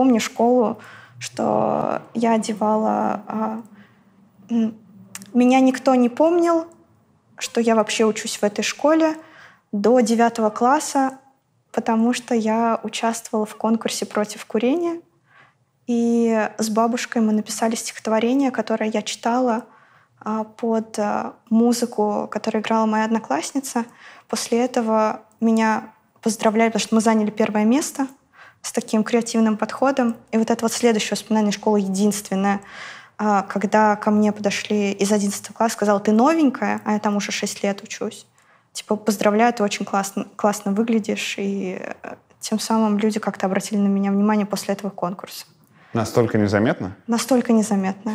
помню школу, что я одевала... А, меня никто не помнил, что я вообще учусь в этой школе до девятого класса, потому что я участвовала в конкурсе против курения. И с бабушкой мы написали стихотворение, которое я читала а, под а, музыку, которую играла моя одноклассница. После этого меня поздравляли, потому что мы заняли первое место — с таким креативным подходом. И вот это вот следующее воспоминание школы единственное, а, когда ко мне подошли из 11 класса, сказал, ты новенькая, а я там уже 6 лет учусь. Типа, поздравляю, ты очень классно, классно выглядишь. И э, тем самым люди как-то обратили на меня внимание после этого конкурса. Настолько незаметно? Настолько незаметно.